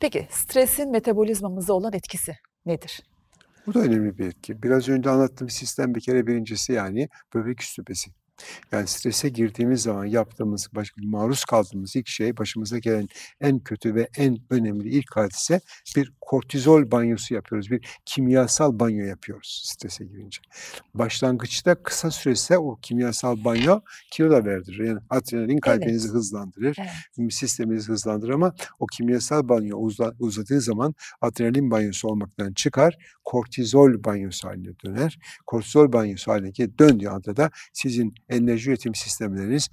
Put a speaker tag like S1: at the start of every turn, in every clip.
S1: Peki stresin metabolizmamıza olan etkisi nedir? Bu da önemli bir etki. Biraz önce anlattığım sistem bir kere birincisi yani böbrek üstü besi. Yani strese girdiğimiz zaman yaptığımız, maruz kaldığımız ilk şey başımıza gelen en kötü ve en önemli ilk hadise bir kortizol banyosu yapıyoruz. Bir kimyasal banyo yapıyoruz strese girince. Başlangıçta kısa sürese o kimyasal banyo kilo da verdirir. Yani adrenalin kalbinizi evet. hızlandırır, evet. sisteminizi hızlandırır ama o kimyasal banyo uzla, uzadığı zaman adrenalin banyosu olmaktan çıkar, kortizol banyosu haline döner. Kortizol banyosu haline döndüğü anda da sizin enerji üretim sistemleriniz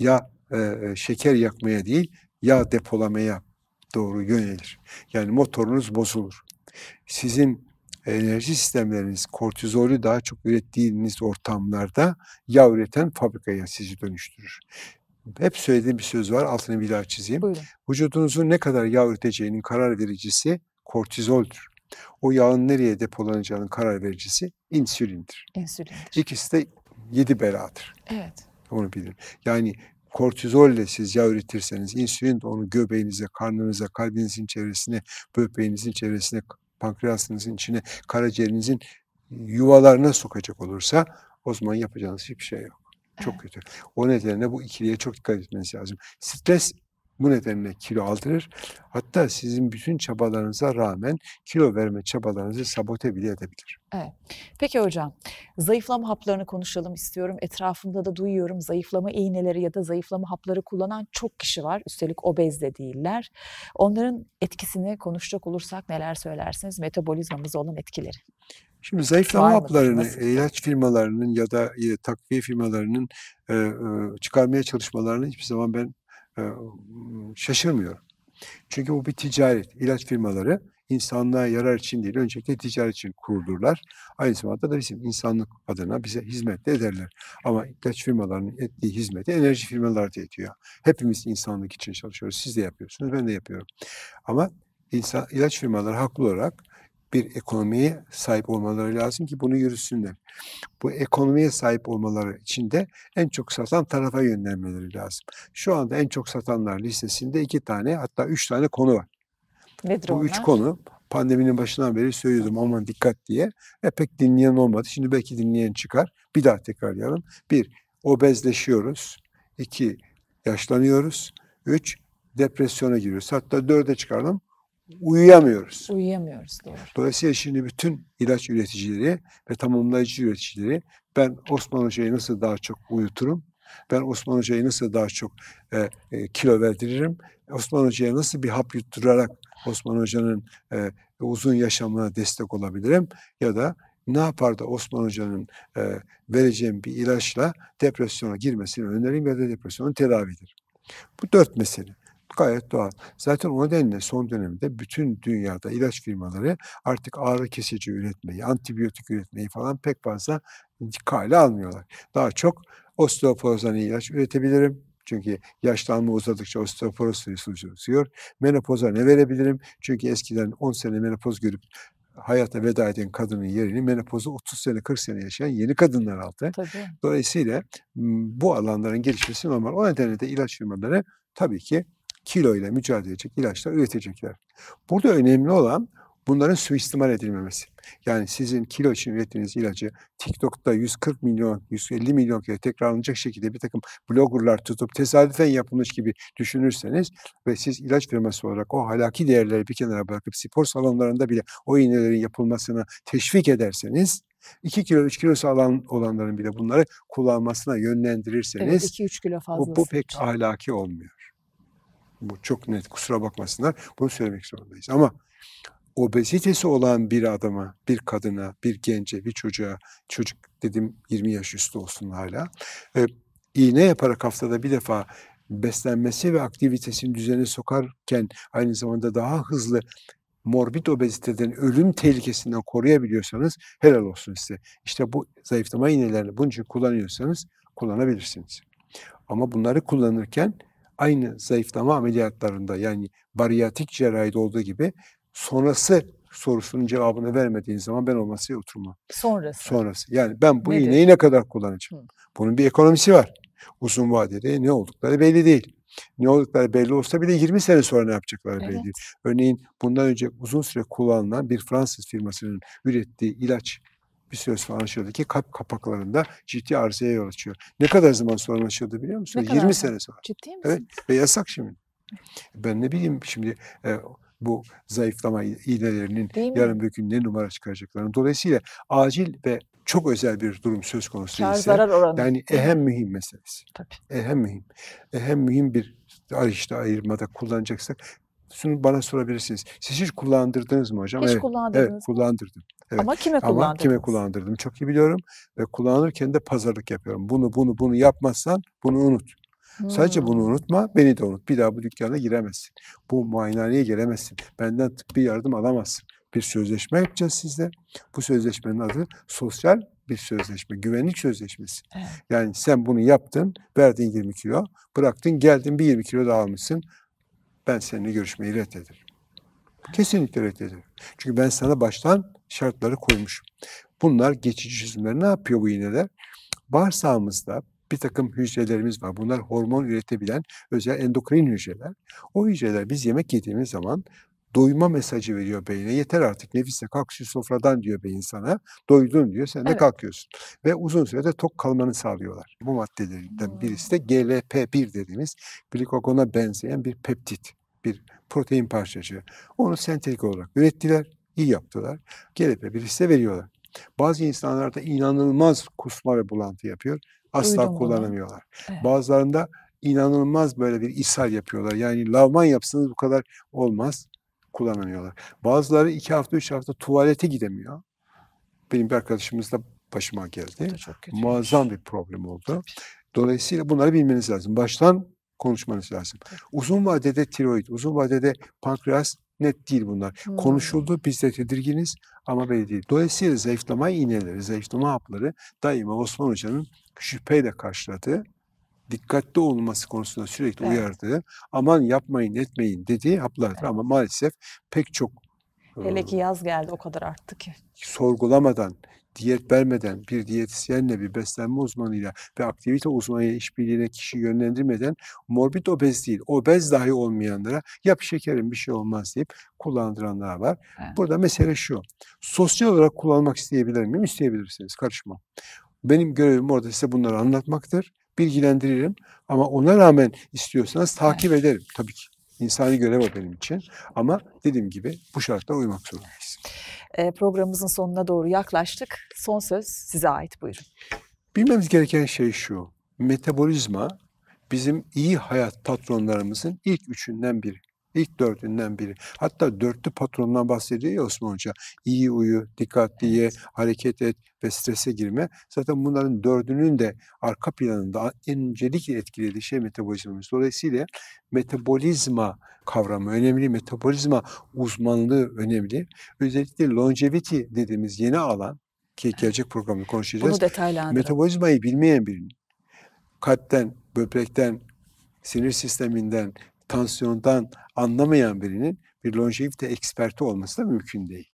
S1: ya e, şeker yakmaya değil, ya depolamaya doğru yönelir. Yani motorunuz bozulur. Sizin enerji sistemleriniz kortizolü daha çok ürettiğiniz ortamlarda yağ üreten fabrikaya sizi dönüştürür. Hep söylediğim bir söz var altını bir daha çizeyim. Buyurun. Vücudunuzun ne kadar yağ üreteceğinin karar vericisi kortizoldür. O yağın nereye depolanacağının karar vericisi insülindir. İnsülindir. İkisi de yedi beradır. Evet. Onu bilin. Yani kortizolle siz yağ üretirseniz insülin de onu göbeğinize, karnınıza, kalbinizin çevresine, böbreğinizin çevresine, pankreasınızın içine, karaciğerinizin yuvalarına sokacak olursa o zaman yapacağınız hiçbir şey yok. Çok evet. kötü. O nedenle bu ikiliye çok dikkat etmeniz lazım. Stres bu nedenle kilo aldırır. Hatta sizin bütün çabalarınıza rağmen kilo verme çabalarınızı sabote bile edebilir. Evet. Peki hocam, zayıflama haplarını konuşalım istiyorum. Etrafımda da duyuyorum zayıflama iğneleri ya da zayıflama hapları kullanan çok kişi var. Üstelik obez de değiller. Onların etkisini konuşacak olursak neler söylersiniz? metabolizmamız olan etkileri. Şimdi zayıflama haplarını mıdır? ilaç firmalarının ya da e, takviye firmalarının e, e, çıkarmaya çalışmalarını hiçbir zaman ben e, şaşırmıyorum. Çünkü bu bir ticaret. İlaç firmaları insanlığa yarar için değil, öncelikle ticaret için kurulurlar. Aynı zamanda da bizim insanlık adına bize hizmet de ederler. Ama ilaç firmalarının ettiği hizmeti enerji firmaları da ediyor. Hepimiz insanlık için çalışıyoruz. Siz de yapıyorsunuz, ben de yapıyorum. Ama insan, ilaç firmaları haklı olarak bir ekonomiye sahip olmaları lazım ki bunu yürüsünler. Bu ekonomiye sahip olmaları için de en çok satan tarafa yönlenmeleri lazım. Şu anda en çok satanlar listesinde iki tane hatta üç tane konu var. Nedir Bu onlar? üç konu pandeminin başından beri söylüyordum aman dikkat diye. E pek dinleyen olmadı. Şimdi belki dinleyen çıkar. Bir daha tekrarlayalım. Bir, obezleşiyoruz. İki, yaşlanıyoruz. Üç, depresyona giriyoruz. Hatta dörde çıkaralım uyuyamıyoruz. Uyuyamıyoruz doğru. Dolayısıyla şimdi bütün ilaç üreticileri ve tamamlayıcı üreticileri ben Osman Hoca'yı nasıl daha çok uyuturum? Ben Osman Hoca'yı nasıl daha çok e, e, kilo verdiririm? Osman Hoca'ya nasıl bir hap yutturarak Osman Hoca'nın e, uzun yaşamına destek olabilirim? Ya da ne yapar da Osman Hoca'nın e, vereceğim bir ilaçla depresyona girmesini önerim ya da depresyonu tedavidir. Bu dört mesele. Gayet doğal. Zaten o nedenle son dönemde bütün dünyada ilaç firmaları artık ağrı kesici üretmeyi, antibiyotik üretmeyi falan pek fazla kale almıyorlar. Daha çok osteoporozan ilaç üretebilirim, çünkü yaşlanma uzadıkça osteoporoz sayısı uzuyor. Menopoza ne verebilirim? Çünkü eskiden 10 sene menopoz görüp hayata veda eden kadının yerini menopozu 30 sene 40 sene yaşayan yeni kadınlar aldı. Tabii. Dolayısıyla bu alanların gelişmesi normal. O nedenle de ilaç firmaları tabii ki kilo ile mücadele edecek ilaçlar üretecekler. Burada önemli olan bunların suistimal edilmemesi. Yani sizin kilo için ürettiğiniz ilacı TikTok'ta 140 milyon, 150 milyon kere tekrarlanacak şekilde bir takım bloggerlar tutup tesadüfen yapılmış gibi düşünürseniz ve siz ilaç firması olarak o halaki değerleri bir kenara bırakıp spor salonlarında bile o iğnelerin yapılmasına teşvik ederseniz 2 kilo 3 kilo alan olanların bile bunları kullanmasına yönlendirirseniz evet, 2 3 kilo fazlası. Bu, bu pek ahlaki olmuyor. Bu çok net kusura bakmasınlar. Bunu söylemek zorundayız. Ama obezitesi olan bir adama, bir kadına, bir gence, bir çocuğa, çocuk dedim 20 yaş üstü olsun hala, e, iğne yaparak haftada bir defa beslenmesi ve aktivitesini düzene sokarken aynı zamanda daha hızlı morbid obeziteden ölüm tehlikesinden koruyabiliyorsanız helal olsun size. İşte bu zayıflama iğnelerini bunun için kullanıyorsanız kullanabilirsiniz. Ama bunları kullanırken aynı zayıflama ameliyatlarında yani bariyatik cerrahide olduğu gibi sonrası sorusunun cevabını vermediğin zaman ben o oturma. Sonrası. Sonrası. Yani ben bu Nedir? iğneyi ne kadar kullanacağım? Hı. Bunun bir ekonomisi var. Uzun vadede ne oldukları belli değil. Ne oldukları belli olsa bile 20 sene sonra ne yapacakları evet. belli değil. Örneğin bundan önce uzun süre kullanılan bir Fransız firmasının ürettiği ilaç bir süre sonra anlaşıldaki kalp kapaklarında ciddi arızaya yol açıyor. Ne kadar zaman sonra anlaşıldı biliyor musun? Ne 20 kadar? sene sonra. Ciddi misin? Evet ve yasak şimdi. Ben ne bileyim şimdi e, bu zayıflama iğnelerinin yarın bir gün ne numara çıkaracaklarını. Dolayısıyla acil ve çok özel bir durum söz konusu Kar ise zarar oranı. yani ehem mühim meselesi. Tabii. Ehem mühim. Ehem mühim bir arayışta ayırmada kullanacaksak şunu bana sorabilirsiniz. Siz hiç kullandırdınız mı hocam? Hiç evet, kullandırdınız. Evet, kullandırdım. Evet. Ama kime kullandırdınız? Ama kime kullandırdım çok iyi biliyorum. Ve kullanırken de pazarlık yapıyorum. Bunu bunu bunu yapmazsan bunu unut. Hmm. Sadece bunu unutma, beni de unut. Bir daha bu dükkana giremezsin. Bu muayenehaneye giremezsin. Benden tıbbi yardım alamazsın. Bir sözleşme yapacağız sizle. Bu sözleşmenin adı sosyal bir sözleşme, güvenlik sözleşmesi. Evet. Yani sen bunu yaptın, verdin 20 kilo, bıraktın, geldin bir 20 kilo daha almışsın. Ben seninle görüşmeyi reddederim. Kesinlikle reddederim. Çünkü ben sana baştan şartları koymuş. Bunlar geçici çözümler. Ne yapıyor bu iğneler? Bağırsağımızda bir takım hücrelerimiz var. Bunlar hormon üretebilen özel endokrin hücreler. O hücreler biz yemek yediğimiz zaman doyma mesajı veriyor beyne. Yeter artık nefise kalk şu sofradan diyor beyin sana. Doydun diyor sen de evet. kalkıyorsun. Ve uzun sürede tok kalmanı sağlıyorlar. Bu maddelerinden birisi de hmm. GLP-1 dediğimiz glikogona benzeyen bir peptit, bir protein parçacığı. Onu sentetik olarak ürettiler iyi yaptılar. Gelip bir hisse veriyorlar. Bazı insanlarda inanılmaz kusma ve bulantı yapıyor. Asla Duydum kullanamıyorlar. Evet. Bazılarında inanılmaz böyle bir ishal yapıyorlar. Yani lavman yapsanız bu kadar olmaz. Kullanamıyorlar. Bazıları iki hafta, üç hafta tuvalete gidemiyor. Benim bir arkadaşımız da başıma geldi. Muazzam bir problem oldu. Dolayısıyla bunları bilmeniz lazım. Baştan konuşmanız lazım. Uzun vadede tiroid, uzun vadede pankreas Net değil bunlar. Hmm. Konuşuldu, biz de tedirginiz ama belli değil. Dolayısıyla zayıflama iğneleri, zayıflama hapları daima Osman Hoca'nın şüpheyle karşıladığı, dikkatli olması konusunda sürekli evet. uyardığı, aman yapmayın etmeyin dediği haplardır. Evet. Ama maalesef pek çok Hele ki yaz geldi o kadar arttı ki. Sorgulamadan, diyet vermeden, bir diyetisyenle, bir beslenme uzmanıyla ve aktivite uzmanıyla işbirliğine kişi yönlendirmeden morbid obez değil, obez dahi olmayanlara yap şekerim bir şey olmaz deyip kullandıranlar var. Evet. Burada mesele şu, sosyal olarak kullanmak isteyebilir miyim? İsteyebilirsiniz, karışmam. Benim görevim orada size bunları anlatmaktır, bilgilendiririm ama ona rağmen istiyorsanız takip evet. ederim tabii ki. İnsani görev o benim için ama dediğim gibi bu şartlara uymak zorundayız. Ee, programımızın sonuna doğru yaklaştık. Son söz size ait buyurun. Bilmemiz gereken şey şu. Metabolizma bizim iyi hayat patronlarımızın ilk üçünden biri. İlk dördünden biri. Hatta dörtlü patrondan bahsediyor ya Osman Hoca. İyi uyu, dikkatli ye, hareket et ve strese girme. Zaten bunların dördünün de arka planında incelik etkilediği şey metabolizmamız. Dolayısıyla metabolizma kavramı önemli, metabolizma uzmanlığı önemli. Özellikle longevity dediğimiz yeni alan ki gelecek programda konuşacağız. Bunu detaylandıralım. Metabolizmayı bilmeyen birinin kalpten, böbrekten, sinir sisteminden, tansiyondan anlamayan birinin bir longevite eksperti olması da mümkün değil.